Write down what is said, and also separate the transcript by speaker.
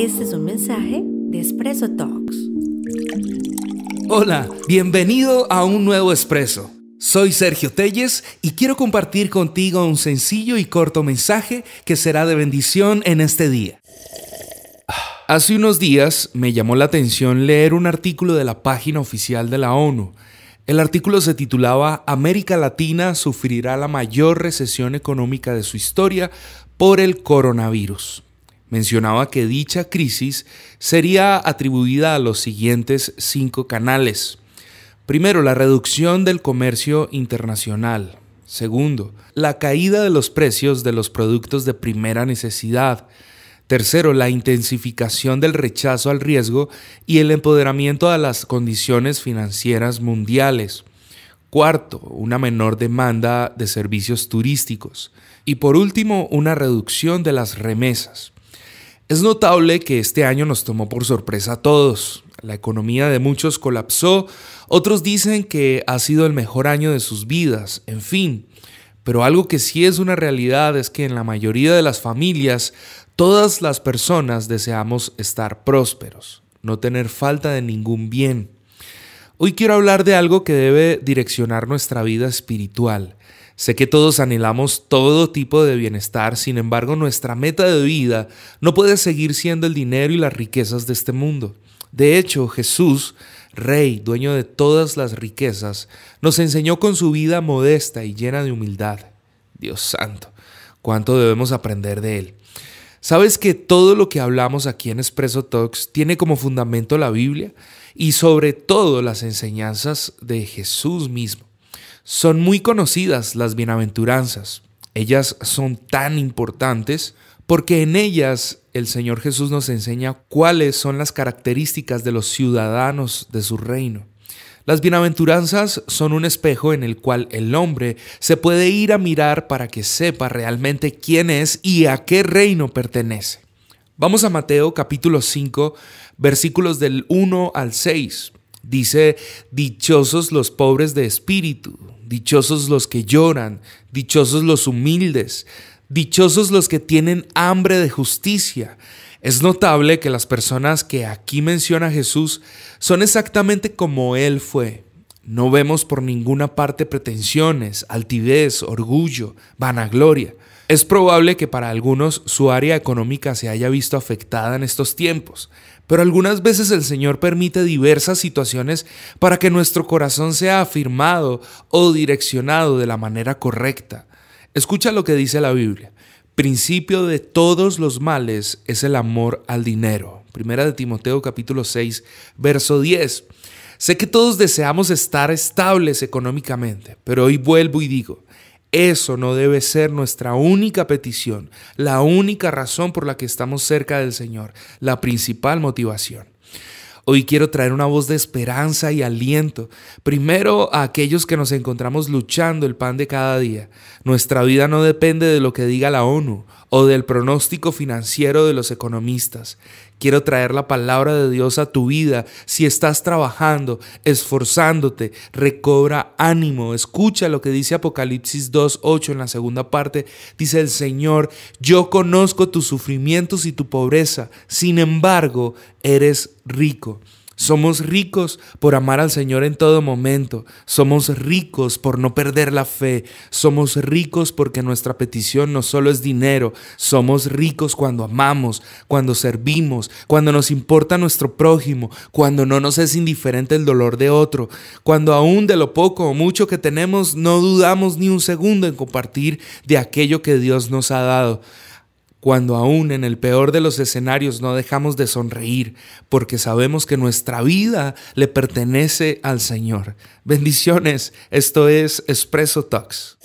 Speaker 1: Este es un mensaje de Espresso Talks. Hola, bienvenido a un nuevo Expreso. Soy Sergio Telles y quiero compartir contigo un sencillo y corto mensaje que será de bendición en este día. Hace unos días me llamó la atención leer un artículo de la página oficial de la ONU. El artículo se titulaba América Latina sufrirá la mayor recesión económica de su historia por el coronavirus mencionaba que dicha crisis sería atribuida a los siguientes cinco canales. Primero, la reducción del comercio internacional. Segundo, la caída de los precios de los productos de primera necesidad. Tercero, la intensificación del rechazo al riesgo y el empoderamiento a las condiciones financieras mundiales. Cuarto, una menor demanda de servicios turísticos. Y por último, una reducción de las remesas. Es notable que este año nos tomó por sorpresa a todos. La economía de muchos colapsó, otros dicen que ha sido el mejor año de sus vidas, en fin. Pero algo que sí es una realidad es que en la mayoría de las familias, todas las personas deseamos estar prósperos, no tener falta de ningún bien. Hoy quiero hablar de algo que debe direccionar nuestra vida espiritual, Sé que todos anhelamos todo tipo de bienestar, sin embargo nuestra meta de vida no puede seguir siendo el dinero y las riquezas de este mundo. De hecho, Jesús, Rey, dueño de todas las riquezas, nos enseñó con su vida modesta y llena de humildad. Dios santo, cuánto debemos aprender de él. ¿Sabes que todo lo que hablamos aquí en Expreso Talks tiene como fundamento la Biblia y sobre todo las enseñanzas de Jesús mismo? Son muy conocidas las bienaventuranzas. Ellas son tan importantes porque en ellas el Señor Jesús nos enseña cuáles son las características de los ciudadanos de su reino. Las bienaventuranzas son un espejo en el cual el hombre se puede ir a mirar para que sepa realmente quién es y a qué reino pertenece. Vamos a Mateo capítulo 5, versículos del 1 al 6. Dice, Dichosos los pobres de espíritu, dichosos los que lloran, dichosos los humildes, dichosos los que tienen hambre de justicia. Es notable que las personas que aquí menciona Jesús son exactamente como Él fue. No vemos por ninguna parte pretensiones, altivez, orgullo, vanagloria. Es probable que para algunos su área económica se haya visto afectada en estos tiempos, pero algunas veces el Señor permite diversas situaciones para que nuestro corazón sea afirmado o direccionado de la manera correcta. Escucha lo que dice la Biblia. Principio de todos los males es el amor al dinero. Primera de Timoteo capítulo 6, verso 10. Sé que todos deseamos estar estables económicamente, pero hoy vuelvo y digo, eso no debe ser nuestra única petición, la única razón por la que estamos cerca del Señor, la principal motivación. Hoy quiero traer una voz de esperanza y aliento, primero a aquellos que nos encontramos luchando el pan de cada día. Nuestra vida no depende de lo que diga la ONU o del pronóstico financiero de los economistas. Quiero traer la palabra de Dios a tu vida. Si estás trabajando, esforzándote, recobra ánimo. Escucha lo que dice Apocalipsis 2.8 en la segunda parte. Dice el Señor, yo conozco tus sufrimientos y tu pobreza. Sin embargo, eres rico. Somos ricos por amar al Señor en todo momento. Somos ricos por no perder la fe. Somos ricos porque nuestra petición no solo es dinero. Somos ricos cuando amamos, cuando servimos, cuando nos importa nuestro prójimo, cuando no nos es indiferente el dolor de otro, cuando aún de lo poco o mucho que tenemos no dudamos ni un segundo en compartir de aquello que Dios nos ha dado cuando aún en el peor de los escenarios no dejamos de sonreír, porque sabemos que nuestra vida le pertenece al Señor. Bendiciones, esto es Espresso Talks.